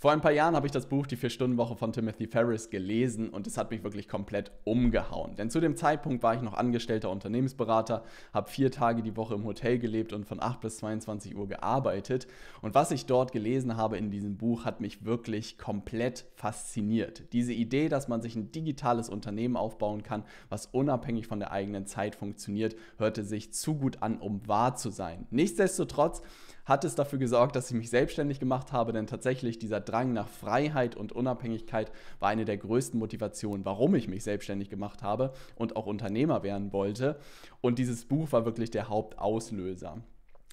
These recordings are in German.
Vor ein paar Jahren habe ich das Buch Die Vier-Stunden-Woche von Timothy Ferris gelesen und es hat mich wirklich komplett umgehauen. Denn zu dem Zeitpunkt war ich noch angestellter Unternehmensberater, habe vier Tage die Woche im Hotel gelebt und von 8 bis 22 Uhr gearbeitet. Und was ich dort gelesen habe in diesem Buch, hat mich wirklich komplett fasziniert. Diese Idee, dass man sich ein digitales Unternehmen aufbauen kann, was unabhängig von der eigenen Zeit funktioniert, hörte sich zu gut an, um wahr zu sein. Nichtsdestotrotz hat es dafür gesorgt, dass ich mich selbstständig gemacht habe, denn tatsächlich dieser Drang nach Freiheit und Unabhängigkeit war eine der größten Motivationen, warum ich mich selbstständig gemacht habe und auch Unternehmer werden wollte. Und dieses Buch war wirklich der Hauptauslöser.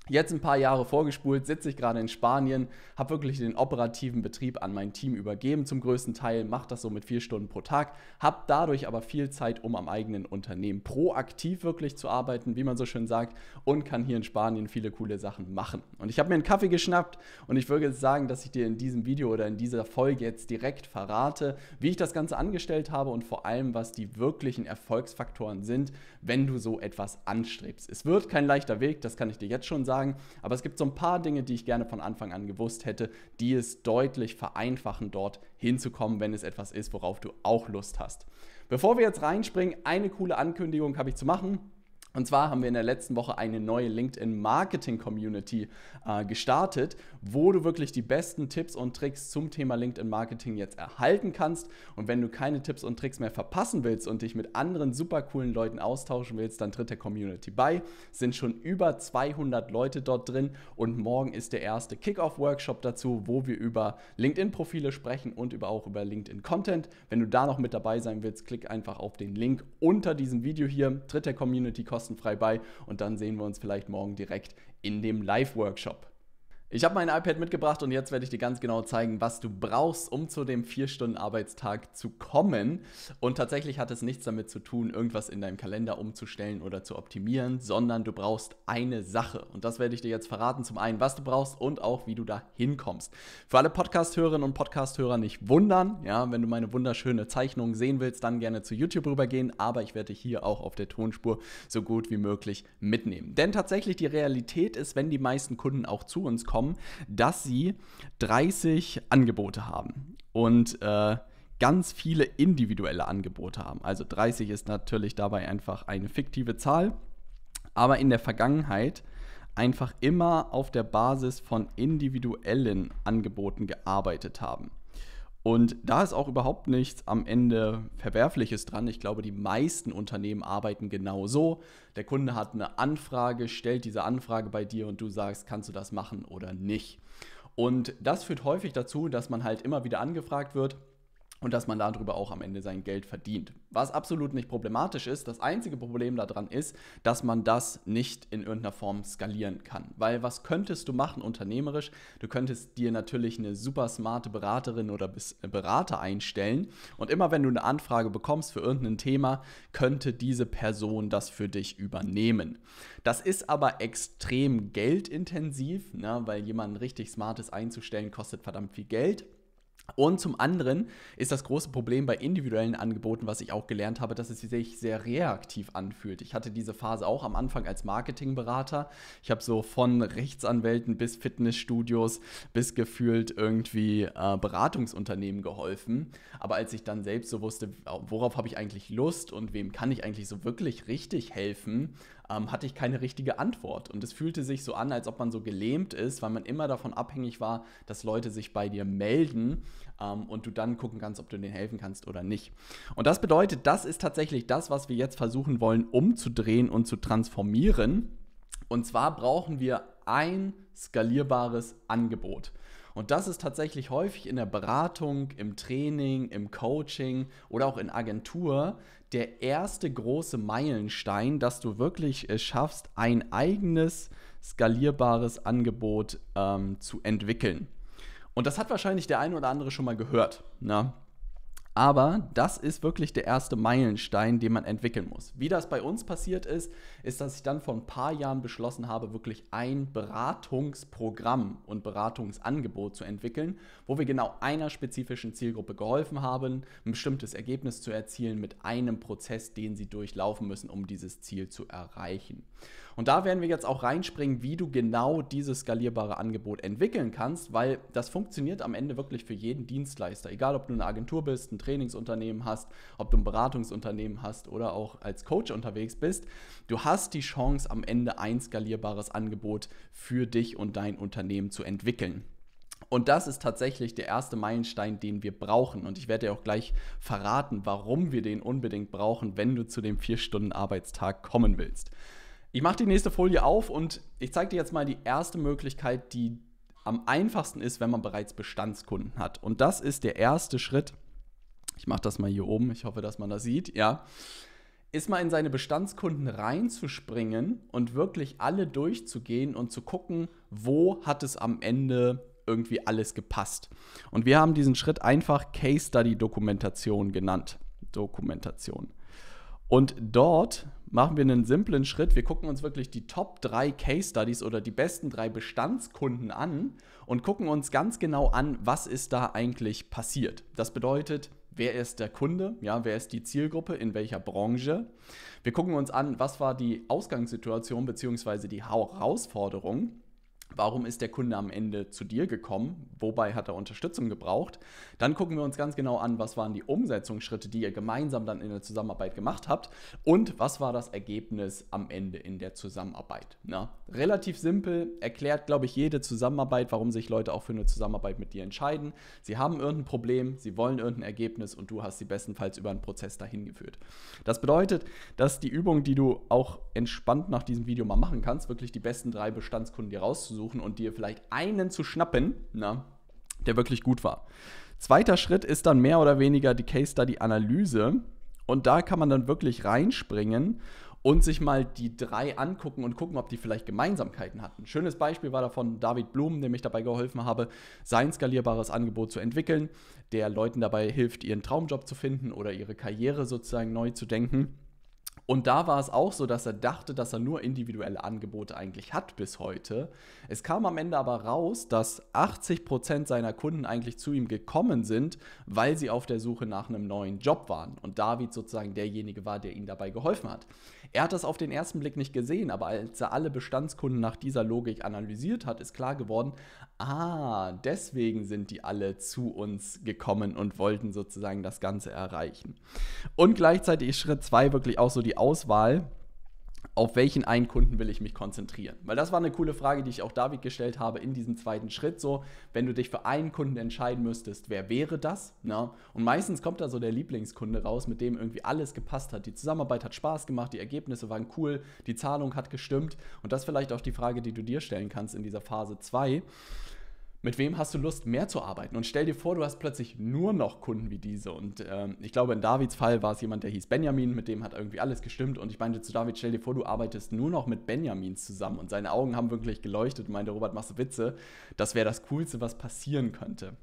Jetzt ein paar Jahre vorgespult, sitze ich gerade in Spanien, habe wirklich den operativen Betrieb an mein Team übergeben zum größten Teil, mache das so mit vier Stunden pro Tag, habe dadurch aber viel Zeit, um am eigenen Unternehmen proaktiv wirklich zu arbeiten, wie man so schön sagt, und kann hier in Spanien viele coole Sachen machen. Und ich habe mir einen Kaffee geschnappt und ich würde sagen, dass ich dir in diesem Video oder in dieser Folge jetzt direkt verrate, wie ich das Ganze angestellt habe und vor allem, was die wirklichen Erfolgsfaktoren sind, wenn du so etwas anstrebst. Es wird kein leichter Weg, das kann ich dir jetzt schon sagen sagen. Aber es gibt so ein paar Dinge, die ich gerne von Anfang an gewusst hätte, die es deutlich vereinfachen, dort hinzukommen, wenn es etwas ist, worauf du auch Lust hast. Bevor wir jetzt reinspringen, eine coole Ankündigung habe ich zu machen. Und zwar haben wir in der letzten Woche eine neue LinkedIn Marketing Community äh, gestartet, wo du wirklich die besten Tipps und Tricks zum Thema LinkedIn Marketing jetzt erhalten kannst. Und wenn du keine Tipps und Tricks mehr verpassen willst und dich mit anderen super coolen Leuten austauschen willst, dann tritt der Community bei. Es sind schon über 200 Leute dort drin und morgen ist der erste Kickoff Workshop dazu, wo wir über LinkedIn Profile sprechen und über auch über LinkedIn Content. Wenn du da noch mit dabei sein willst, klick einfach auf den Link unter diesem Video hier, tritt der Community kostenlos kostenfrei bei und dann sehen wir uns vielleicht morgen direkt in dem Live-Workshop. Ich habe mein iPad mitgebracht und jetzt werde ich dir ganz genau zeigen, was du brauchst, um zu dem 4-Stunden-Arbeitstag zu kommen. Und tatsächlich hat es nichts damit zu tun, irgendwas in deinem Kalender umzustellen oder zu optimieren, sondern du brauchst eine Sache. Und das werde ich dir jetzt verraten, zum einen, was du brauchst und auch, wie du da hinkommst. Für alle Podcast-Hörerinnen und Podcast-Hörer nicht wundern, ja, wenn du meine wunderschöne Zeichnung sehen willst, dann gerne zu YouTube rübergehen, aber ich werde dich hier auch auf der Tonspur so gut wie möglich mitnehmen. Denn tatsächlich die Realität ist, wenn die meisten Kunden auch zu uns kommen, bekommen, dass sie 30 Angebote haben und äh, ganz viele individuelle Angebote haben. Also 30 ist natürlich dabei einfach eine fiktive Zahl, aber in der Vergangenheit einfach immer auf der Basis von individuellen Angeboten gearbeitet haben. Und da ist auch überhaupt nichts am Ende Verwerfliches dran. Ich glaube, die meisten Unternehmen arbeiten genau so. Der Kunde hat eine Anfrage, stellt diese Anfrage bei dir und du sagst, kannst du das machen oder nicht. Und das führt häufig dazu, dass man halt immer wieder angefragt wird und dass man darüber auch am Ende sein Geld verdient. Was absolut nicht problematisch ist, das einzige Problem daran ist, dass man das nicht in irgendeiner Form skalieren kann. Weil was könntest du machen unternehmerisch? Du könntest dir natürlich eine super smarte Beraterin oder äh, Berater einstellen und immer wenn du eine Anfrage bekommst für irgendein Thema, könnte diese Person das für dich übernehmen. Das ist aber extrem geldintensiv, ne? weil jemanden richtig Smartes einzustellen kostet verdammt viel Geld. Und zum anderen ist das große Problem bei individuellen Angeboten, was ich auch gelernt habe, dass es sich sehr reaktiv anfühlt. Ich hatte diese Phase auch am Anfang als Marketingberater. Ich habe so von Rechtsanwälten bis Fitnessstudios bis gefühlt irgendwie äh, Beratungsunternehmen geholfen. Aber als ich dann selbst so wusste, worauf habe ich eigentlich Lust und wem kann ich eigentlich so wirklich richtig helfen, ähm, hatte ich keine richtige Antwort. Und es fühlte sich so an, als ob man so gelähmt ist, weil man immer davon abhängig war, dass Leute sich bei dir melden ähm, und du dann gucken kannst, ob du denen helfen kannst oder nicht. Und das bedeutet, das ist tatsächlich das, was wir jetzt versuchen wollen umzudrehen und zu transformieren. Und zwar brauchen wir ein skalierbares Angebot. Und das ist tatsächlich häufig in der Beratung, im Training, im Coaching oder auch in Agentur der erste große Meilenstein, dass du wirklich es äh, schaffst, ein eigenes skalierbares Angebot ähm, zu entwickeln. Und das hat wahrscheinlich der eine oder andere schon mal gehört. Ne? Aber das ist wirklich der erste Meilenstein, den man entwickeln muss. Wie das bei uns passiert ist, ist, dass ich dann vor ein paar Jahren beschlossen habe, wirklich ein Beratungsprogramm und Beratungsangebot zu entwickeln, wo wir genau einer spezifischen Zielgruppe geholfen haben, ein bestimmtes Ergebnis zu erzielen mit einem Prozess, den sie durchlaufen müssen, um dieses Ziel zu erreichen. Und da werden wir jetzt auch reinspringen, wie du genau dieses skalierbare Angebot entwickeln kannst, weil das funktioniert am Ende wirklich für jeden Dienstleister. Egal, ob du eine Agentur bist, ein Trainingsunternehmen hast, ob du ein Beratungsunternehmen hast oder auch als Coach unterwegs bist, du hast die Chance, am Ende ein skalierbares Angebot für dich und dein Unternehmen zu entwickeln. Und das ist tatsächlich der erste Meilenstein, den wir brauchen. Und ich werde dir auch gleich verraten, warum wir den unbedingt brauchen, wenn du zu dem 4-Stunden-Arbeitstag kommen willst. Ich mache die nächste Folie auf und ich zeige dir jetzt mal die erste Möglichkeit, die am einfachsten ist, wenn man bereits Bestandskunden hat. Und das ist der erste Schritt. Ich mache das mal hier oben, ich hoffe, dass man das sieht, ja. Ist mal in seine Bestandskunden reinzuspringen und wirklich alle durchzugehen und zu gucken, wo hat es am Ende irgendwie alles gepasst. Und wir haben diesen Schritt einfach Case Study Dokumentation genannt. Dokumentation. Und dort machen wir einen simplen Schritt. Wir gucken uns wirklich die Top 3 Case Studies oder die besten drei Bestandskunden an und gucken uns ganz genau an, was ist da eigentlich passiert. Das bedeutet, wer ist der Kunde, ja, wer ist die Zielgruppe, in welcher Branche. Wir gucken uns an, was war die Ausgangssituation bzw. die Herausforderung Warum ist der Kunde am Ende zu dir gekommen? Wobei hat er Unterstützung gebraucht? Dann gucken wir uns ganz genau an, was waren die Umsetzungsschritte, die ihr gemeinsam dann in der Zusammenarbeit gemacht habt und was war das Ergebnis am Ende in der Zusammenarbeit. Na, relativ simpel, erklärt, glaube ich, jede Zusammenarbeit, warum sich Leute auch für eine Zusammenarbeit mit dir entscheiden. Sie haben irgendein Problem, sie wollen irgendein Ergebnis und du hast sie bestenfalls über einen Prozess dahin geführt. Das bedeutet, dass die Übung, die du auch entspannt nach diesem Video mal machen kannst, wirklich die besten drei Bestandskunden dir rauszusuchen, rauszusuchen und dir vielleicht einen zu schnappen, na, der wirklich gut war. Zweiter Schritt ist dann mehr oder weniger die Case Study Analyse und da kann man dann wirklich reinspringen und sich mal die drei angucken und gucken, ob die vielleicht Gemeinsamkeiten hatten. Ein schönes Beispiel war davon David Blum, dem ich dabei geholfen habe, sein skalierbares Angebot zu entwickeln, der Leuten dabei hilft, ihren Traumjob zu finden oder ihre Karriere sozusagen neu zu denken. Und da war es auch so, dass er dachte, dass er nur individuelle Angebote eigentlich hat bis heute. Es kam am Ende aber raus, dass 80% seiner Kunden eigentlich zu ihm gekommen sind, weil sie auf der Suche nach einem neuen Job waren. Und David sozusagen derjenige war, der ihnen dabei geholfen hat. Er hat das auf den ersten Blick nicht gesehen, aber als er alle Bestandskunden nach dieser Logik analysiert hat, ist klar geworden, ah, deswegen sind die alle zu uns gekommen und wollten sozusagen das Ganze erreichen. Und gleichzeitig ist Schritt 2 wirklich auch so die Auswahl auf welchen einen Kunden will ich mich konzentrieren? Weil das war eine coole Frage, die ich auch David gestellt habe in diesem zweiten Schritt. So, wenn du dich für einen Kunden entscheiden müsstest, wer wäre das? Na? Und meistens kommt da so der Lieblingskunde raus, mit dem irgendwie alles gepasst hat. Die Zusammenarbeit hat Spaß gemacht, die Ergebnisse waren cool, die Zahlung hat gestimmt. Und das ist vielleicht auch die Frage, die du dir stellen kannst in dieser Phase 2 mit wem hast du Lust, mehr zu arbeiten? Und stell dir vor, du hast plötzlich nur noch Kunden wie diese. Und äh, ich glaube, in Davids Fall war es jemand, der hieß Benjamin, mit dem hat irgendwie alles gestimmt. Und ich meinte zu David, stell dir vor, du arbeitest nur noch mit Benjamins zusammen. Und seine Augen haben wirklich geleuchtet und meinte, Robert, machst du Witze? Das wäre das Coolste, was passieren könnte.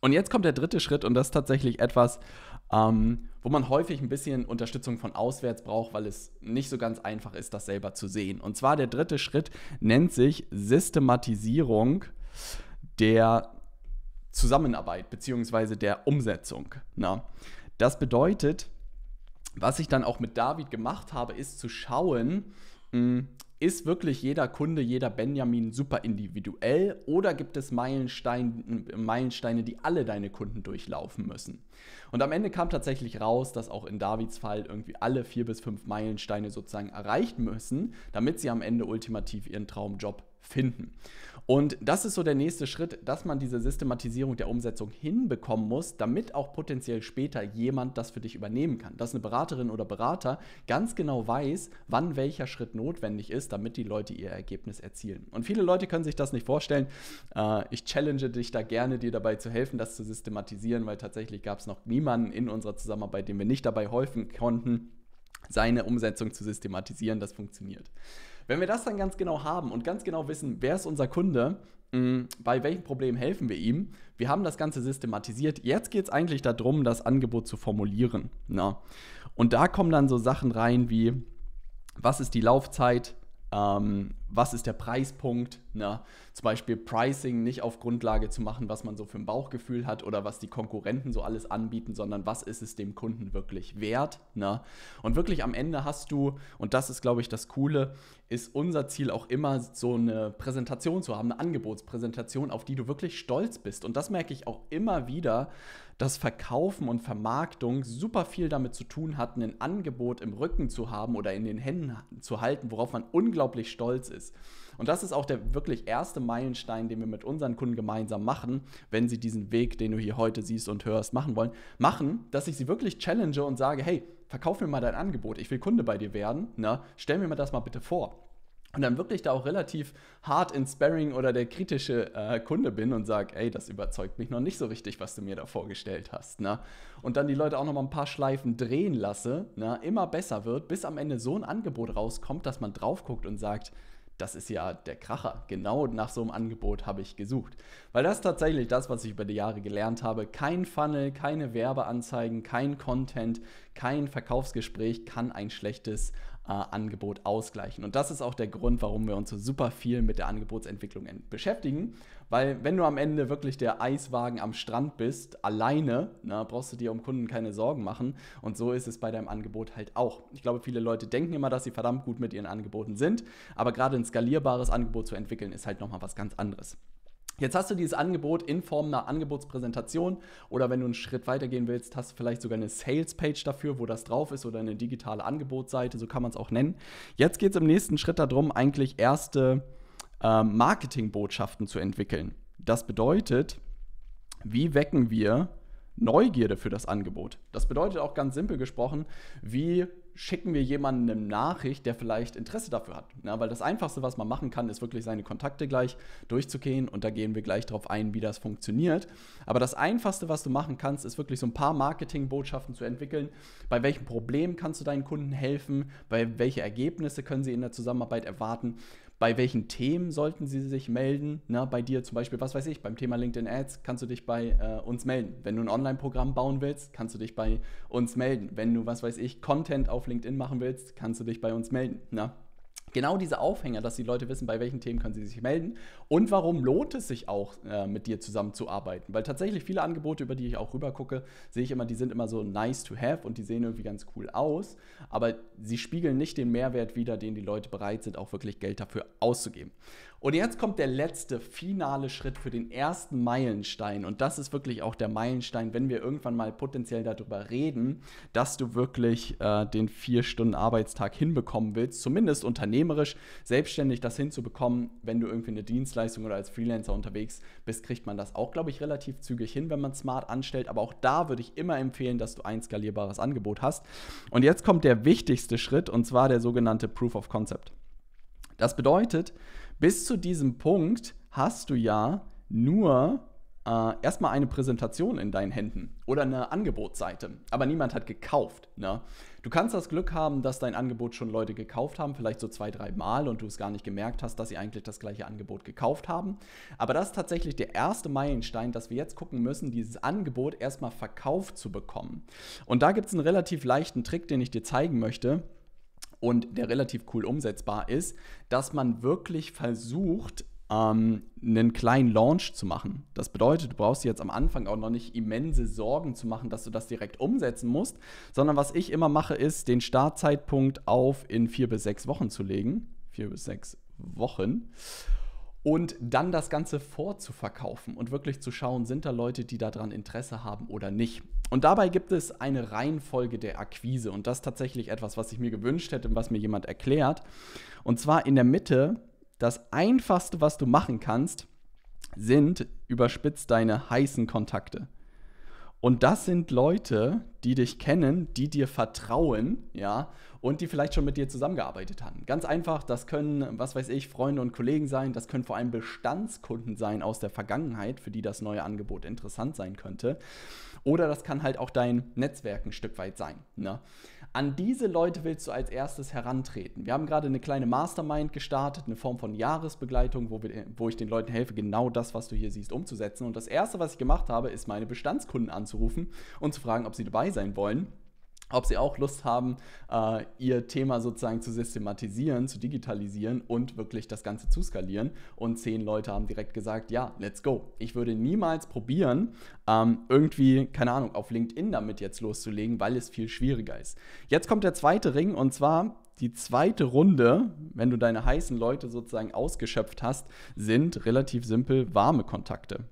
Und jetzt kommt der dritte Schritt und das ist tatsächlich etwas, ähm, wo man häufig ein bisschen Unterstützung von auswärts braucht, weil es nicht so ganz einfach ist, das selber zu sehen. Und zwar der dritte Schritt nennt sich Systematisierung der Zusammenarbeit beziehungsweise der Umsetzung. Na? Ne? Das bedeutet, was ich dann auch mit David gemacht habe, ist zu schauen, hm, ist wirklich jeder Kunde, jeder Benjamin super individuell oder gibt es Meilenstein, Meilensteine, die alle deine Kunden durchlaufen müssen? Und am Ende kam tatsächlich raus, dass auch in Davids Fall irgendwie alle vier bis fünf Meilensteine sozusagen erreicht müssen, damit sie am Ende ultimativ ihren Traumjob finden. Und das ist so der nächste Schritt, dass man diese Systematisierung der Umsetzung hinbekommen muss, damit auch potenziell später jemand das für dich übernehmen kann. Dass eine Beraterin oder Berater ganz genau weiß, wann welcher Schritt notwendig ist, damit die Leute ihr Ergebnis erzielen. Und viele Leute können sich das nicht vorstellen. Äh, ich challenge dich da gerne, dir dabei zu helfen, das zu systematisieren, weil tatsächlich gab es noch niemanden in unserer Zusammenarbeit, dem wir nicht dabei helfen konnten, seine Umsetzung zu systematisieren. Das funktioniert. Wenn wir das dann ganz genau haben und ganz genau wissen, wer ist unser Kunde, mm, bei welchem Problem helfen wir ihm, wir haben das Ganze systematisiert. Jetzt geht es eigentlich darum, das Angebot zu formulieren. Na? Und da kommen dann so Sachen rein wie, was ist die Laufzeit, ähm, was ist der Preispunkt, na, zum Beispiel Pricing nicht auf Grundlage zu machen, was man so für ein Bauchgefühl hat oder was die Konkurrenten so alles anbieten, sondern was ist es dem Kunden wirklich wert. Na? Ne? Und wirklich am Ende hast du, und das ist, glaube ich, das Coole, ist unser Ziel auch immer, so eine Präsentation zu haben, eine Angebotspräsentation, auf die du wirklich stolz bist. Und das merke ich auch immer wieder, dass Verkaufen und Vermarktung super viel damit zu tun hat, ein Angebot im Rücken zu haben oder in den Händen zu halten, worauf man unglaublich stolz ist. Und das ist auch der wirklich erste Meilenstein, den wir mit unseren Kunden gemeinsam machen, wenn sie diesen Weg, den du hier heute siehst und hörst, machen wollen, machen, dass ich sie wirklich challenge und sage, hey, verkauf mir mal dein Angebot, ich will Kunde bei dir werden, ne? stell mir mal das mal bitte vor und dann wirklich da auch relativ hart in Sparring oder der kritische äh, Kunde bin und sage, ey, das überzeugt mich noch nicht so richtig, was du mir da vorgestellt hast. Ne? Und dann die Leute auch nochmal ein paar Schleifen drehen lasse, ne? immer besser wird, bis am Ende so ein Angebot rauskommt, dass man drauf guckt und sagt, das ist ja der Kracher. Genau nach so einem Angebot habe ich gesucht. Weil das ist tatsächlich das, was ich über die Jahre gelernt habe. Kein Funnel, keine Werbeanzeigen, kein Content, kein Verkaufsgespräch kann ein schlechtes äh, Angebot ausgleichen. Und das ist auch der Grund, warum wir uns so super viel mit der Angebotsentwicklung beschäftigen, weil wenn du am Ende wirklich der Eiswagen am Strand bist, alleine, na, ne, brauchst du dir um Kunden keine Sorgen machen. Und so ist es bei deinem Angebot halt auch. Ich glaube, viele Leute denken immer, dass sie verdammt gut mit ihren Angeboten sind, aber gerade ein skalierbares Angebot zu entwickeln, ist halt nochmal was ganz anderes. Jetzt hast du dieses Angebot in Form einer Angebotspräsentation oder wenn du einen Schritt weitergehen willst, hast du vielleicht sogar eine Sales-Page dafür, wo das drauf ist oder eine digitale Angebotsseite, so kann man es auch nennen. Jetzt geht es im nächsten Schritt darum, eigentlich erste äh, Marketingbotschaften zu entwickeln. Das bedeutet, wie wecken wir Neugierde für das Angebot? Das bedeutet auch ganz simpel gesprochen, wie schicken wir jemanden eine Nachricht, der vielleicht Interesse dafür hat. Ja, weil das Einfachste, was man machen kann, ist wirklich seine Kontakte gleich durchzugehen und da gehen wir gleich darauf ein, wie das funktioniert. Aber das Einfachste, was du machen kannst, ist wirklich so ein paar Marketingbotschaften zu entwickeln. Bei welchem Problem kannst du deinen Kunden helfen? Bei welche Ergebnisse können sie in der Zusammenarbeit erwarten? bei welchen Themen sollten sie sich melden. Na, bei dir zum Beispiel, was weiß ich, beim Thema LinkedIn Ads kannst du dich bei äh, uns melden. Wenn du ein Online-Programm bauen willst, kannst du dich bei uns melden. Wenn du, was weiß ich, Content auf LinkedIn machen willst, kannst du dich bei uns melden. Na, genau diese Aufhänger, dass die Leute wissen, bei welchen Themen können sie sich melden und warum lohnt es sich auch, äh, mit dir zusammenzuarbeiten. Weil tatsächlich viele Angebote, über die ich auch rüber gucke, sehe ich immer, die sind immer so nice to have und die sehen irgendwie ganz cool aus, aber sie spiegeln nicht den Mehrwert wider, den die Leute bereit sind, auch wirklich Geld dafür auszugeben. Und jetzt kommt der letzte finale Schritt für den ersten Meilenstein. Und das ist wirklich auch der Meilenstein, wenn wir irgendwann mal potenziell darüber reden, dass du wirklich äh, den vier Stunden Arbeitstag hinbekommen willst, zumindest unternehmerisch, selbstständig das hinzubekommen. Wenn du irgendwie eine Dienstleistung oder als Freelancer unterwegs bist, kriegt man das auch, glaube ich, relativ zügig hin, wenn man smart anstellt. Aber auch da würde ich immer empfehlen, dass du ein skalierbares Angebot hast. Und jetzt kommt der wichtigste Schritt und zwar der sogenannte Proof of Concept. Das bedeutet, bis zu diesem Punkt hast du ja nur äh, erstmal eine Präsentation in deinen Händen oder eine Angebotsseite, aber niemand hat gekauft. Ne? Du kannst das Glück haben, dass dein Angebot schon Leute gekauft haben, vielleicht so zwei, drei Mal und du es gar nicht gemerkt hast, dass sie eigentlich das gleiche Angebot gekauft haben. Aber das ist tatsächlich der erste Meilenstein, dass wir jetzt gucken müssen, dieses Angebot erstmal verkauft zu bekommen. Und da gibt es einen relativ leichten Trick, den ich dir zeigen möchte und der relativ cool umsetzbar ist, dass man wirklich versucht, ähm, einen kleinen Launch zu machen. Das bedeutet, du brauchst dir jetzt am Anfang auch noch nicht immense Sorgen zu machen, dass du das direkt umsetzen musst, sondern was ich immer mache, ist, den Startzeitpunkt auf in vier bis sechs Wochen zu legen. Vier bis sechs Wochen. Und dann das Ganze vorzuverkaufen und wirklich zu schauen, sind da Leute, die daran Interesse haben oder nicht. Und dabei gibt es eine Reihenfolge der Akquise und das ist tatsächlich etwas, was ich mir gewünscht hätte und was mir jemand erklärt. Und zwar in der Mitte, das einfachste, was du machen kannst, sind überspitzt deine heißen Kontakte. Und das sind Leute, die dich kennen, die dir vertrauen, ja, und die vielleicht schon mit dir zusammengearbeitet haben. Ganz einfach, das können, was weiß ich, Freunde und Kollegen sein, das können vor allem Bestandskunden sein aus der Vergangenheit, für die das neue Angebot interessant sein könnte. Oder das kann halt auch dein Netzwerk ein Stück weit sein. Ne? An diese Leute willst du als erstes herantreten. Wir haben gerade eine kleine Mastermind gestartet, eine Form von Jahresbegleitung, wo, wir, wo ich den Leuten helfe, genau das, was du hier siehst, umzusetzen. Und das Erste, was ich gemacht habe, ist meine Bestandskunden anzurufen und zu fragen, ob sie dabei sein wollen ob sie auch Lust haben, äh, ihr Thema sozusagen zu systematisieren, zu digitalisieren und wirklich das Ganze zu skalieren. Und zehn Leute haben direkt gesagt, ja, let's go. Ich würde niemals probieren, ähm, irgendwie, keine Ahnung, auf LinkedIn damit jetzt loszulegen, weil es viel schwieriger ist. Jetzt kommt der zweite Ring und zwar die zweite Runde, wenn du deine heißen Leute sozusagen ausgeschöpft hast, sind relativ simpel warme Kontakte.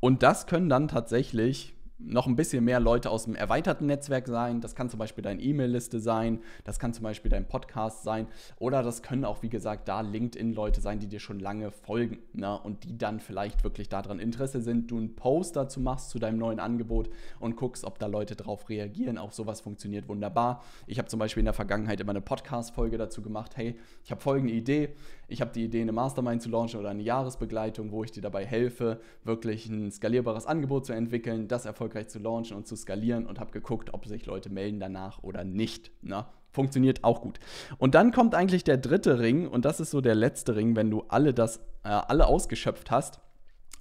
Und das können dann tatsächlich noch ein bisschen mehr Leute aus dem erweiterten Netzwerk sein. Das kann zum Beispiel deine E-Mail-Liste sein, das kann zum Beispiel dein Podcast sein oder das können auch, wie gesagt, da LinkedIn-Leute sein, die dir schon lange folgen ne? und die dann vielleicht wirklich daran Interesse sind. Du einen Post dazu machst zu deinem neuen Angebot und guckst, ob da Leute drauf reagieren. Auch sowas funktioniert wunderbar. Ich habe zum Beispiel in der Vergangenheit immer eine Podcast-Folge dazu gemacht. Hey, ich habe folgende Idee. Ich habe die Idee, eine Mastermind zu launchen oder eine Jahresbegleitung, wo ich dir dabei helfe, wirklich ein skalierbares Angebot zu entwickeln, das erfolgreich erfolgreich zu launchen und zu skalieren und habe geguckt, ob sich Leute melden danach oder nicht. Na, ne? funktioniert auch gut. Und dann kommt eigentlich der dritte Ring und das ist so der letzte Ring, wenn du alle das äh, alle ausgeschöpft hast,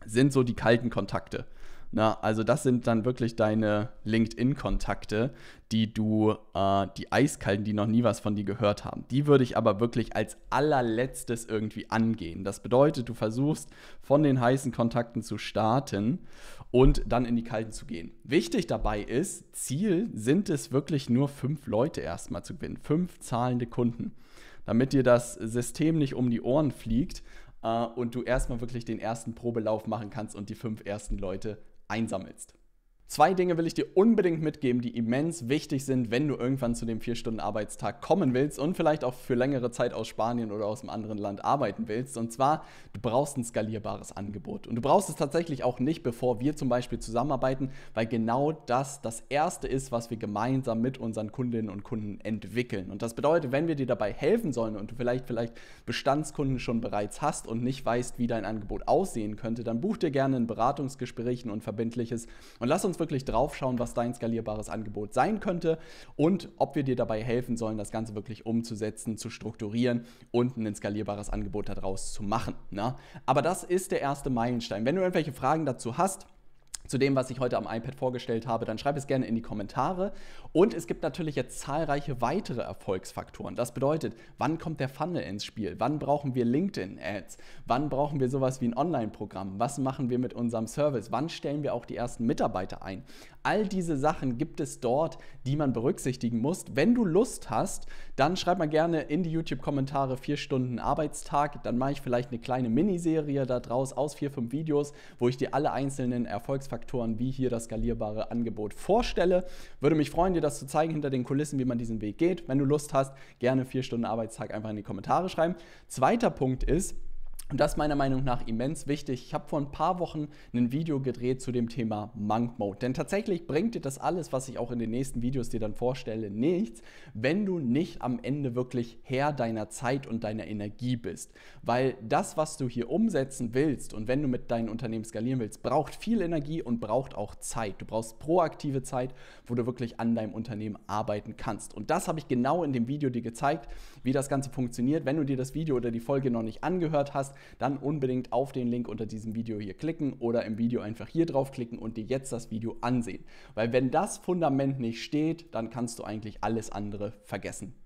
sind so die kalten Kontakte. Na, ne? also das sind dann wirklich deine LinkedIn-Kontakte, die du, äh, die eiskalten, die noch nie was von dir gehört haben. Die würde ich aber wirklich als allerletztes irgendwie angehen. Das bedeutet, du versuchst von den heißen Kontakten zu starten und dann in die Kalten zu gehen. Wichtig dabei ist, Ziel sind es wirklich nur fünf Leute erstmal zu gewinnen, fünf zahlende Kunden, damit dir das System nicht um die Ohren fliegt äh, und du erstmal wirklich den ersten Probelauf machen kannst und die fünf ersten Leute einsammelst. Zwei Dinge will ich dir unbedingt mitgeben, die immens wichtig sind, wenn du irgendwann zu dem 4-Stunden-Arbeitstag kommen willst und vielleicht auch für längere Zeit aus Spanien oder aus einem anderen Land arbeiten willst. Und zwar, du brauchst ein skalierbares Angebot. Und du brauchst es tatsächlich auch nicht, bevor wir zum Beispiel zusammenarbeiten, weil genau das das Erste ist, was wir gemeinsam mit unseren Kundinnen und Kunden entwickeln. Und das bedeutet, wenn wir dir dabei helfen sollen und du vielleicht, vielleicht Bestandskunden schon bereits hast und nicht weißt, wie dein Angebot aussehen könnte, dann buch dir gerne ein Beratungsgespräch, ein unverbindliches und lass uns uns wirklich schauen, was dein skalierbares Angebot sein könnte und ob wir dir dabei helfen sollen, das Ganze wirklich umzusetzen, zu strukturieren und ein skalierbares Angebot daraus zu machen. Na? Aber das ist der erste Meilenstein. Wenn du irgendwelche Fragen dazu hast, zu dem, was ich heute am iPad vorgestellt habe, dann schreib es gerne in die Kommentare. Und es gibt natürlich jetzt zahlreiche weitere Erfolgsfaktoren. Das bedeutet, wann kommt der Funnel ins Spiel? Wann brauchen wir LinkedIn-Ads? Wann brauchen wir sowas wie ein Online-Programm? Was machen wir mit unserem Service? Wann stellen wir auch die ersten Mitarbeiter ein? All diese Sachen gibt es dort, die man berücksichtigen muss. Wenn du Lust hast, dann schreib mal gerne in die YouTube-Kommentare vier Stunden Arbeitstag. Dann mache ich vielleicht eine kleine Miniserie daraus aus vier, fünf Videos, wo ich dir alle einzelnen Erfolgsfaktoren Erfolgsfaktoren wie hier das skalierbare Angebot vorstelle. Würde mich freuen, dir das zu zeigen hinter den Kulissen, wie man diesen Weg geht. Wenn du Lust hast, gerne vier Stunden Arbeitstag einfach in die Kommentare schreiben. Zweiter Punkt ist, und das ist meiner Meinung nach immens wichtig. Ich habe vor ein paar Wochen ein Video gedreht zu dem Thema Monk Mode. Denn tatsächlich bringt dir das alles, was ich auch in den nächsten Videos dir dann vorstelle, nichts, wenn du nicht am Ende wirklich Herr deiner Zeit und deiner Energie bist. Weil das, was du hier umsetzen willst und wenn du mit deinem Unternehmen skalieren willst, braucht viel Energie und braucht auch Zeit. Du brauchst proaktive Zeit, wo du wirklich an deinem Unternehmen arbeiten kannst. Und das habe ich genau in dem Video dir gezeigt, wie das Ganze funktioniert. Wenn du dir das Video oder die Folge noch nicht angehört hast, dann unbedingt auf den Link unter diesem Video hier klicken oder im Video einfach hier draufklicken und dir jetzt das Video ansehen. Weil wenn das Fundament nicht steht, dann kannst du eigentlich alles andere vergessen.